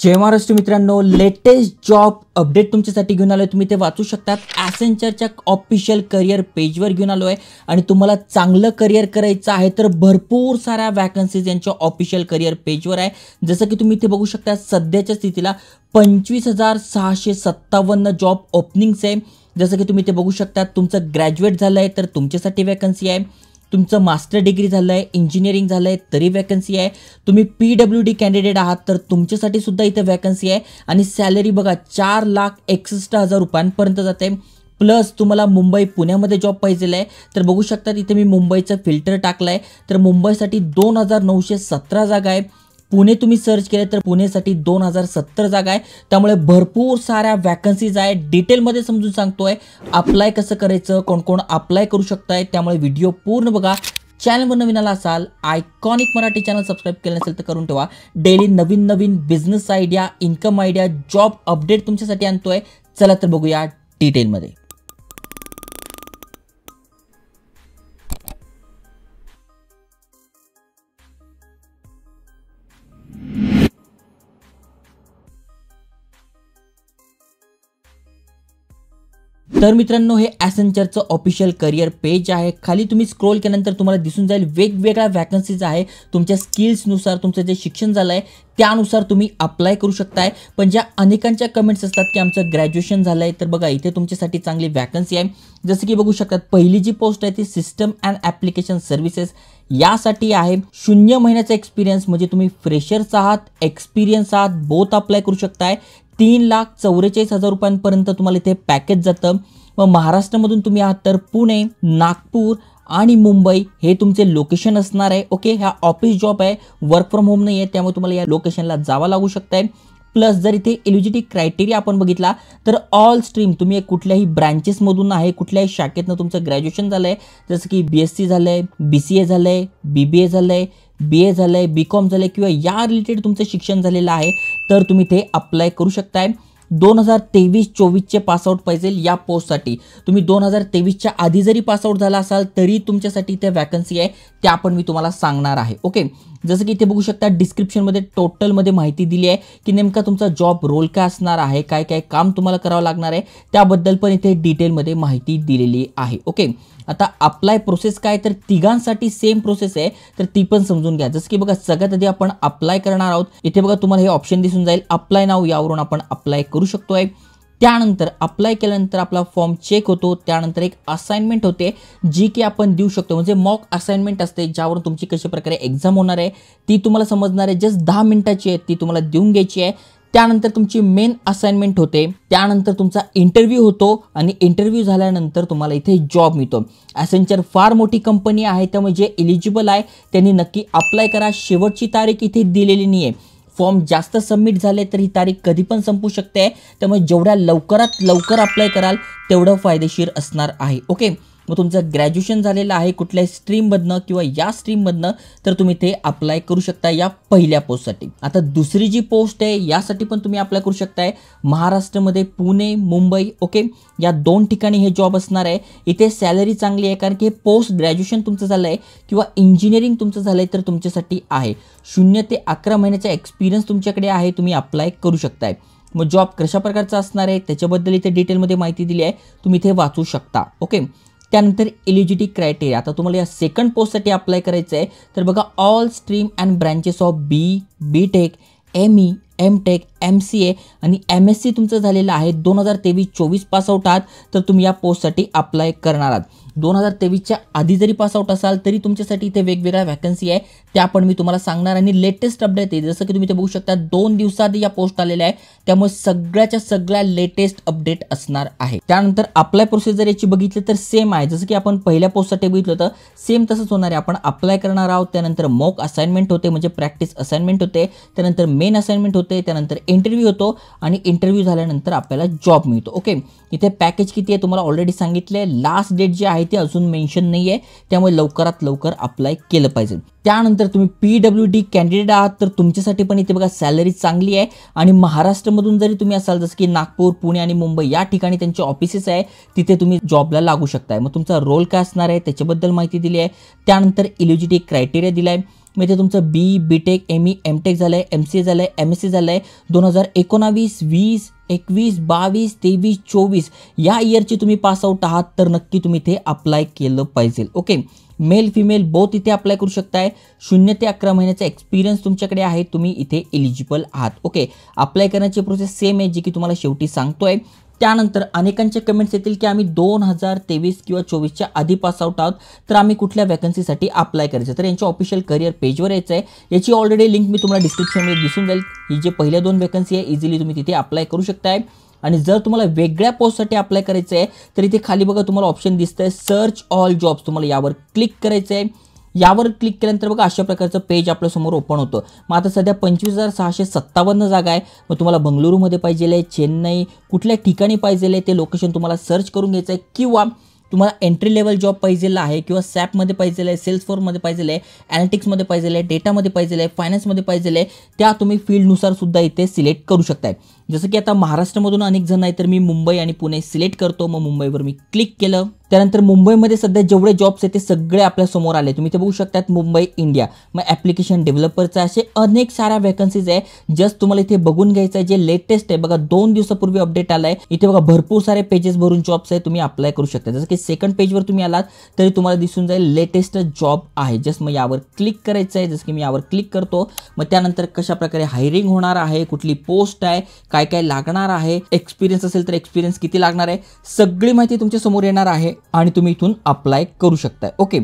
जय महाराष्ट्र मित्रांनो latest job update तुमच्यासाठी घेऊन आलो आहे तुम्ही ते वाचू शकता ॲसेंचरच्या ऑफिशियल करिअर पेजवर घेऊन आलो आहे आणि तुम्हाला चांगलं करिअर करायचं आहे तर भरपूर साऱ्या वॅकन्सीज यांच्या ऑफिशियल करिअर पेजवर आहे जसं की तुम्ही इथे बघू शकता सध्याच्या स्थितीला पंचवीस हजार सहाशे सत्तावन्न जॉब ओपनिंग्स आहे जसं की तुम्ही इथे बघू शकता तुमचं ग्रॅज्युएट झालं आहे तर तुमच्यासाठी वॅकन्सी आहे तुमचं मास्टर डिग्री झालं आहे इंजिनिअरिंग झालं आहे तरी वॅकन्सी आहे तुम्ही पी डब्ल्यू डी कॅन्डिडेट आहात तर तुमच्यासाठी सुद्धा इथे वॅकन्सी आहे आणि सॅलरी बघा चार लाख एकसष्ट हजार रुपयांपर्यंत जाते प्लस तुम्हाला मुंबई पुण्यामध्ये जॉब पाहिजे आहे तर बघू शकता इथे मी मुंबईचं फिल्टर टाकलं आहे तर मुंबईसाठी दोन हजार नऊशे सतरा जागा आहे पुणे तुम्ही सर्च केले तर पुणेसाठी दोन हजार सत्तर जागा आहे त्यामुळे भरपूर साऱ्या वॅकन्सीज आहेत डिटेलमध्ये समजून सांगतोय अप्लाय कसं करायचं कोण कोण अप्लाय करू शकताय त्यामुळे व्हिडिओ पूर्ण बघा चॅनलवर नवीन आला असाल आयकॉनिक मराठी चॅनल सबस्क्राईब केलं नसेल तर करून ठेवा डेली नवीन नवीन business idea income idea job update तुमच्यासाठी आणतोय चला तर बघूया डिटेलमध्ये तर मित्रांनो हे ॲसेंचरचं ऑफिशियल करिअर पेज आहे खाली तुम्ही स्क्रोल केल्यानंतर तुम्हाला दिसून जाईल वेगवेगळ्या वॅकन्सीज आहे तुमच्या स्किल्सनुसार तुमचं जे शिक्षण झालं आहे त्यानुसार तुम्ही अप्लाय करू शकताय पण ज्या अनेकांच्या कमेंट्स असतात की आमचं ग्रॅज्युएशन झालं आहे तर बघा इथे तुमच्यासाठी चांगली वॅकन्सी आहे जसं की बघू शकतात पहिली जी पोस्ट आहे ती सिस्टम अँड ॲप्लिकेशन सर्व्हिसेस यासाठी आहे शून्य महिन्याचा एक्सपिरियन्स म्हणजे तुम्ही फ्रेशर्स आहात एक्सपिरियन्स आहात बोथ अप्लाय करू शकताय तीन लाख चौवेचाळीस हजार रुपयांपर्यंत तुम्हाला इथे पॅकेज जातं व महाराष्ट्रामधून तुम्ही आहात तर पुणे नागपूर आणि मुंबई हे तुमचे लोकेशन असणार आहे ओके ह्या ऑफिस जॉब आहे वर्क फ्रॉम होम नाही आहे त्यामुळे तुम्हाला या लोकेशनला जावं लागू शकतंय प्लस जर इथे एलिजिटी क्रायटेरिया आपण बघितला तर ऑल स्ट्रीम तुम्ही कुठल्याही ब्रँचेसमधून आहे कुठल्याही शाखेतनं तुमचं ग्रॅज्युएशन झालं आहे जसं की बी एस सी झालं आहे बी सी ए झालं आहे बी बी ए झालं आहे बी ए झालं आहे बी कॉम झालं आहे किंवा या रिलेटेड तुमचं शिक्षण झालेलं आहे तर तुम्ही ते अप्लाय करू शकताय दोन हजार तेवीस चोवीसचे पासआउट पाहिजे या पोस्टसाठी तुम्ही दोन हजार तेवीसच्या आधी जरी पासआउट झाला असाल तरी तुमच्यासाठी इथे वॅकन्सी आहे त्या पण मी तुम्हाला सांगणार आहे ओके जसं की इथे बघू शकता डिस्क्रिप्शनमध्ये टोटलमध्ये माहिती दिली आहे की नेमका तुमचा जॉब रोल काय असणार आहे काय काय काम तुम्हाला करावं लागणार आहे त्याबद्दल पण इथे डिटेलमध्ये माहिती दिलेली आहे ओके आता अप्लाय प्रोसेस काय तर तिघांसाठी सेम प्रोसेस आहे तर ती पण समजून घ्या जसं की बघा सगळ्यात आधी आपण अप्लाय करणार आहोत इथे बघा तुम्हाला हे ऑप्शन दिसून जाईल अप्लाय नाव यावरून आपण अप्लाय करू करू शकतो त्यानंतर अप्लाय केल्यानंतर आपला फॉर्म चेक होतो त्यानंतर एक असाइनमेंट होते जी की आपण देऊ शकतो म्हणजे मॉक असाइनमेंट असते ज्यावरून तुमची कशा प्रकारे एक्झाम होणार आहे ती तुम्हाला समजणार आहे जस्ट दहा मिनिटाची आहे ती तुम्हाला देऊन घ्यायची आहे त्यानंतर तुमची मेन असाइनमेंट होते त्यानंतर तुमचा इंटरव्ह्यू होतो आणि इंटरव्ह्यू झाल्यानंतर तुम्हाला इथे जॉब मिळतो ॲसेंचर फार मोठी कंपनी आहे त्यामुळे जे एलिजिबल आहे त्यांनी नक्की अप्लाय करा शेवटची तारीख इथे दिलेली नाही आहे फॉर्म जास्त सबमिट झाले तर ही तारीख कधी पण संपू शकते त्यामुळे जेवढ्या लवकरात लवकर अप्लाय कराल तेवढं फायदेशीर असणार आहे ओके मग तुमचं ग्रॅज्युएशन झालेलं आहे कुठल्याही स्ट्रीममधनं किंवा या स्ट्रीममधनं तर तुम्ही ते अप्लाय करू शकता या पहिल्या पोस्टसाठी आता दुसरी जी पोस्ट आहे यासाठी पण तुम्ही अप्लाय करू शकताय महाराष्ट्रामध्ये पुणे मुंबई ओके या दोन ठिकाणी हे जॉब असणार आहे इथे सॅलरी चांगली आहे कारण की हे पोस्ट ग्रॅज्युएशन तुमचं झालं आहे किंवा इंजिनिअरिंग तुमचं झालं आहे तर तुमच्यासाठी आहे शून्य ते अकरा महिन्याचा एक्सपिरियन्स तुमच्याकडे आहे तुम्ही अप्लाय करू शकताय मग जॉब कशा प्रकारचा असणार आहे त्याच्याबद्दल इथे डिटेलमध्ये माहिती दिली आहे तुम्ही इथे वाचू शकता ओके त्यानंतर एलिजिटी क्रायटेरिया आता तुम्हाला या सेकंड पोस्टसाठी अप्लाय करायचं आहे तर बघा all stream and branches of B B tech M E M tech M C A आणि एम एस सी तुमचं झालेलं आहे दोन हजार तेवीस चोवीस पासआउट आहात तर तुम्ही या पोस्टसाठी अप्लाय करणार आहात दोन हजार तेवीसच्या आधी जरी पासआउट असाल तरी तुमच्यासाठी इथे वेगवेगळ्या वॅकन्सी आहे त्या पण मी तुम्हाला सांगणार आणि लेटेस्ट अपडेट आहे जसं की तुम्ही ते बघू शकता दोन दिवसात या पोस्ट आलेल्या आहे त्यामुळे सगळ्याच्या सगळ्या लेटेस्ट अपडेट असणार आहे त्यानंतर अप्लाय प्रोसिजर याची बघितलं तर सेम आहे जसं की आपण पहिल्या पोस्टसाठी बघितलं होतं सेम तसंच होणार आहे आपण अप्लाय करणार आहोत त्यानंतर मॉक असाइनमेंट होते म्हणजे प्रॅक्टिस असाइनमेंट होते त्यानंतर मेन असाइनमेंट होते त्यानंतर इंटरव्ह्यू होतो आणि इंटरव्ह्यू झाल्यानंतर आपल्याला जॉब मिळतो ओके इथे पॅकेज किती आहे तुम्हाला ऑलरेडी सांगितले लास्ट डेट जे आहे माहिती अजून मेन्शन नाही आहे त्यामुळे लवकरात लवकर अप्लाय केलं पाहिजे त्यानंतर तुम्ही पी डब्ल्यू डी कॅन्डिडेट आहात तर तुमच्यासाठी पण इथे बघा सॅलरी चांगली आहे आणि महाराष्ट्रमधून जरी तुम्ही असाल जसं की नागपूर पुणे आणि मुंबई या ठिकाणी त्यांचे ऑफिसेस आहे तिथे तुम्ही जॉबला लागू शकताय मग तुमचा रोल काय असणार आहे त्याच्याबद्दल माहिती दिली आहे त्यानंतर इलिजिटी क्रायटेरिया दिला आहे मग इथे तुमचं B B tech M E M tech झालं आहे एम सी ए झालं आहे एम एस सी झालं आहे दोन हजार एकोणावीस वीस एकवीस बावीस तेवीस चोवीस या इयरची तुम्ही पास आउट आहात तर नक्की तुम्ही इथे अप्लाय केलं पाहिजे ओके मेल फिमेल बोथ इथे अप्लाय करू शकताय शून्य ते अकरा महिन्याचा एक्सपिरियन्स तुमच्याकडे आहे तुम्ही इथे एलिजिबल आहात ओके अप्लाय करण्याची प्रोसेस सेम आहे जी की तुम्हाला शेवटी सांगतोय त्यानंतर अनेकांचे कमेंट्स येतील की आम्ही दोन हजार तेवीस किंवा चोवीसच्या आधी पास आउट आहोत तर आम्ही कुठल्या वॅकन्सीसाठी अप्लाय करायचं तर यांच्या ऑफिशियल करिअर पेजवर यायचं आहे याची ऑलरेडी लिंक मी तुम्हाला डिस्क्रिप्शनमध्ये दिसून जाईल ही जे पहिल्या दोन वॅकन्सी आहे इझिली तुम्ही तिथे अप्लाय करू शकताय आणि जर तुम्हाला वेगळ्या पोस्टसाठी अप्लाय करायचं आहे तर इथे खाली बघा तुम्हाला ऑप्शन दिसतंय आहे सर्च ऑल जॉब्स तुम्हाला यावर क्लिक करायचं आहे यावर क्लिक केल्यानंतर बघा अशा प्रकारचं पेज आपल्यासमोर ओपन होतं मग आता सध्या पंचवीस हजार सहाशे सत्तावन्न जागा आहे मग तुम्हाला बंगळुरूमध्ये पाहिजे आहे चेन्नई कुठल्या ठिकाणी पाहिजे आहे ते लोकेशन तुम्हाला सर्च करून घ्यायचं आहे किंवा तुम्हाला एंट्री लेवल जॉब पाहिजेला आहे किंवा सॅपमध्ये पाहिजे आहे सेल्स फोरमध्ये पाहिजे आहे अॅनालिटिक्समध्ये पाहिजे आहे डेटामध्ये पाहिजे आहे फायनान्समध्ये पाहिजे आहे त्या तुम्ही फील्डनुसार सुद्धा इथे सिलेक्ट करू शकताय जसं की आता महाराष्ट्रामधून अनेक जण आहे तर मी मुंबई आणि पुणे सिलेक्ट करतो मग मुंबईवर मी क्लिक केलं त्यानंतर मुंबईमध्ये सध्या जेवढे जॉब्स आहेत ते सगळे आपल्या समोर आले तुम्ही ते बघू शकतात मुंबई इंडिया मग ॲप्लिकेशन डेव्हलपरचा असे अनेक साऱ्या व्हॅकन्सीज आहे जस्ट तुम्हाला इथे बघून घ्यायचं आहे जे लेटेस्ट आहे बघा दोन दिवसापूर्वी अपडेट आला आहे इथे बघा भरपूर सारे पेजेस भरून जॉब्स आहे तुम्ही अप्लाय करू शकता जसं की सेकंड पेजवर तुम्ही आलात तरी तुम्हाला दिसून जाईल लेटेस्ट जॉब आहे जस्ट मग यावर क्लिक करायचं आहे जसं की मी यावर क्लिक करतो मग त्यानंतर कशाप्रकारे हायरिंग होणार आहे कुठली पोस्ट आहे काय काय लागणार आहे एक्सपिरियन्स असेल तर एक्सपिरियन्स किती लागणार आहे सगळी माहिती तुमच्या समोर येणार आहे आणि तुम्ही इथून अप्लाय करू शकताय ओके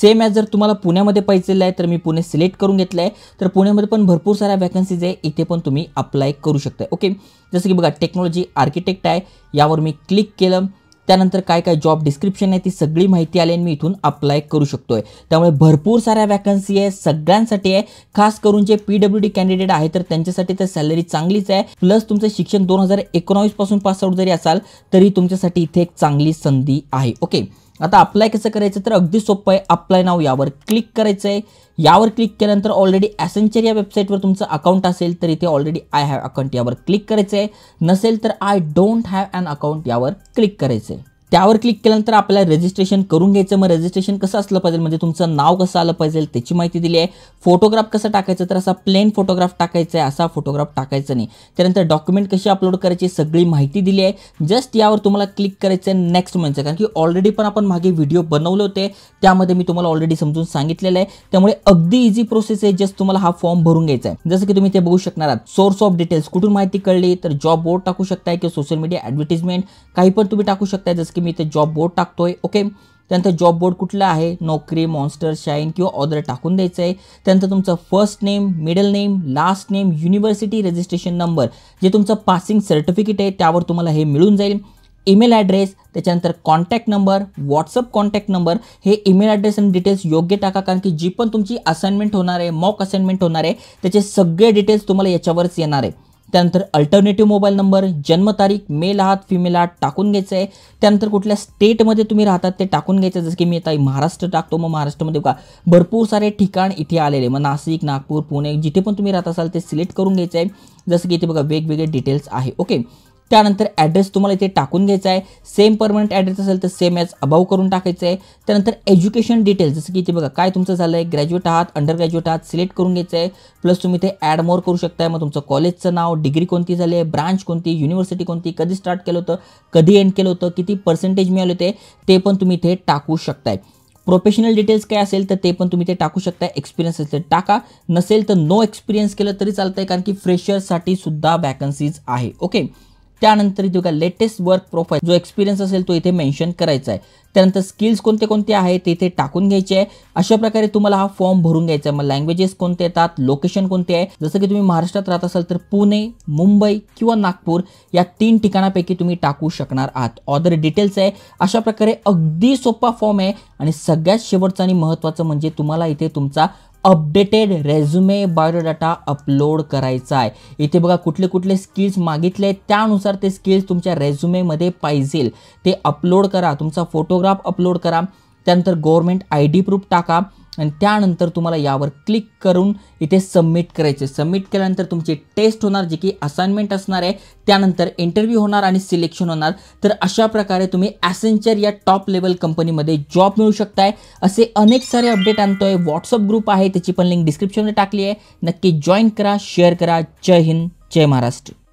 सेम ॲज जर तुम्हाला पुण्यामध्ये पाहिजेलं आहे तर मी पुणे सिलेक्ट करून घेतलं आहे तर पुण्यामध्ये पण भरपूर साऱ्या वॅकन्सीज आहे इथे पण तुम्ही अप्लाय करू शकताय ओके जसं की बघा टेक्नॉलॉजी आर्किटेक्ट आहे यावर मी क्लिक केलं त्यानंतर काय काय जॉब डिस्क्रिप्शन आहे ती सगळी माहिती आली आणि मी इथून अप्लाय करू शकतोय त्यामुळे भरपूर साऱ्या वॅकन्सी आहे सगळ्यांसाठी आहे खास करून J P W D candidate आहे तर त्यांच्यासाठी तर सॅलरी चांगलीच आहे प्लस तुमचं शिक्षण दोन हजार पास पासआउट जरी असाल तरी तुमच्यासाठी इथे एक चांगली संधी आहे ओके आता अप्लाय कसं करायचं तर अगदी सोपं आहे अप्लाय नाव यावर क्लिक करायचं आहे यावर क्लिक केल्यानंतर ऑलरेडी ॲसेंचर या वेबसाईटवर तुमचं अकाउंट असेल तर इथे ऑलरेडी आय हॅव अकाउंट यावर क्लिक करायचं आहे नसेल तर I don't have an account यावर क्लिक करायचं आहे त्यावर क्लिक केल्यानंतर आपल्याला रजिस्ट्रेशन करून घ्यायचं मग रजिस्ट्रेशन कसं असलं पाहिजे म्हणजे तुमचं नाव कसं आलं पाहिजे त्याची माहिती दिली आहे फोटोग्राफ कसं टाकायचं तर असा प्लेन फोटोग्राफ टाकायचा आहे असा फोटोग्राफ टाकायचा नाही त्यानंतर डॉक्युमेंट कशी अपलोड करायची सगळी माहिती दिली आहे जस्ट यावर तुम्हाला क्लिक करायचं आहे नेक्स्ट म्हणजे कारण की ऑलरेडी पण आपण मागे व्हिडिओ बनवले होते त्यामध्ये मी तुम्हाला ऑलरेडी समजून सांगितलेलं आहे त्यामुळे अगदी इझी प्रोसेस आहे जस्ट तुम्हाला हा फॉर्म भरून घ्यायचा आहे जसं की तुम्ही ते बघू शकणार आहात सोर्स ऑफ डिटेल्स कुठून माहिती कळली तर जॉब बोर्ड टाकू शकताय किंवा सोशल मीडिया ॲडव्हर्टिजमेंट काही पण तुम्ही टाकू शकताय जसं की मी ते जॉब बोर्ड टाकतोय ओके त्यानंतर जॉब बोर्ड कुठला आहे नोकरी मॉन्स्टर शाईन किंवा ऑर्डर टाकून द्यायचं आहे त्यानंतर तुमचं first name middle name last name university registration number जे तुमचं पासिंग सर्टिफिकेट आहे त्यावर तुम्हाला हे मिळून जाईल ईमेल ॲड्रेस त्याच्यानंतर contact number WhatsApp contact number हे ईमेल ॲड्रेस आणि डिटेल्स योग्य टाका कारण की जी पण तुमची असाइनमेंट होणार आहे मॉक असाइनमेंट होणार आहे त्याचे सगळे डिटेल्स तुम्हाला याच्यावरच येणार आहे त्यानंतर अल्टरनेटिव्ह मोबाईल नंबर जन्मतारीख मेल आहात फिमेल आहात टाकून घ्यायचं आहे त्यानंतर कुठल्या स्टेटमध्ये तुम्ही राहतात ते टाकून घ्यायचं जसं की मी आता महाराष्ट्र टाकतो मग महाराष्ट्रामध्ये बघा भरपूर सारे ठिकाण इथे आलेले मग नाशिक नागपूर पुणे जिथे पण तुम्ही राहत असाल ते सिलेक्ट करून घ्यायचं आहे जसं की इथे बघा वेगवेगळे डिटेल्स आहे ओके त्यानंतर ॲड्रेस तुम्हाला इथे टाकून घ्यायचा आहे सेम परमनंट ॲड्रेस असेल तर सेम ॲज अबाव करून टाकायचं आहे त्यानंतर एज्युकेशन डिटेल्स जसं की इथे बघा काय तुमचं झालं आहे ग्रॅज्युएट आहात अंडर ग्रॅज्युएट आहात सिलेक्ट करून घ्यायचं आहे प्लस तुम्ही इथे ॲड मोर करू शकताय मग तुमचं कॉलेजचं नाव डिग्री कोणती झाली आहे ब्रांच कोणती युनिव्हर्सिटी कोणती कधी स्टार्ट केलं होतं कधी एंड केलं होतं किती पर्सेंटेज मिळाले होते ते पण तुम्ही इथे टाकू शकताय प्रोफेशनल डिटेल्स काय असेल तर ते पण तुम्ही ते टाकू शकता एक्सपिरियन्स असेल तर टाका नसेल तर नो एक्सपिरियन्स केलं तरी चालतंय कारण की फ्रेशरसाठी सुद्धा वॅकन्सीज आहे ओके त्यानंतर इथे बघा लेटेस्ट वर्क प्रोफाईल जो एक्सपिरियन्स असेल तो इथे मेन्शन करायचा आहे त्यानंतर स्किल्स कोणते कोणते आहेत ते इथे टाकून घ्यायचे आहे अशा प्रकारे तुम्हाला हा फॉर्म भरून घ्यायचा आहे मग लँग्वेजेस कोणते येतात लोकेशन कोणते आहे जसं की तुम्ही महाराष्ट्रात राहत असाल तर पुणे मुंबई किंवा नागपूर या तीन ठिकाणापैकी तुम्ही टाकू शकणार आहात ऑदर डिटेल्स आहे अशा प्रकारे अगदी सोपा फॉर्म आहे आणि सगळ्यात शेवटचा आणि महत्त्वाचं म्हणजे तुम्हाला इथे तुमचा अपडेटेड रेझ्युमे बायोडाटा अपलोड करायचा आहे इथे बघा कुठले कुठले स्किल्स मागितले आहेत त्यानुसार ते स्किल्स तुमच्या रेझ्युमेमध्ये पाहिजे ते अपलोड करा तुमचा फोटोग्राफ अपलोड करा त्यानंतर गव्हर्मेंट आय डी प्रूफ टाका आणि त्यानंतर तुम्हाला यावर क्लिक करून इथे सबमिट करायचे सबमिट केल्यानंतर तुमची टेस्ट होणार जे की असाइनमेंट असणार आहे त्यानंतर इंटरव्ह्यू होणार आणि सिलेक्शन होणार तर अशा प्रकारे तुम्ही ॲसेंचर या टॉप लेवल कंपनीमध्ये जॉब मिळू शकताय असे अनेक सारे अपडेट आणतो आहे व्हॉट्सअप ग्रुप आहे त्याची पण लिंक डिस्क्रिप्शनमध्ये टाकली आहे नक्की जॉईन करा शेअर करा जय हिंद जय महाराष्ट्र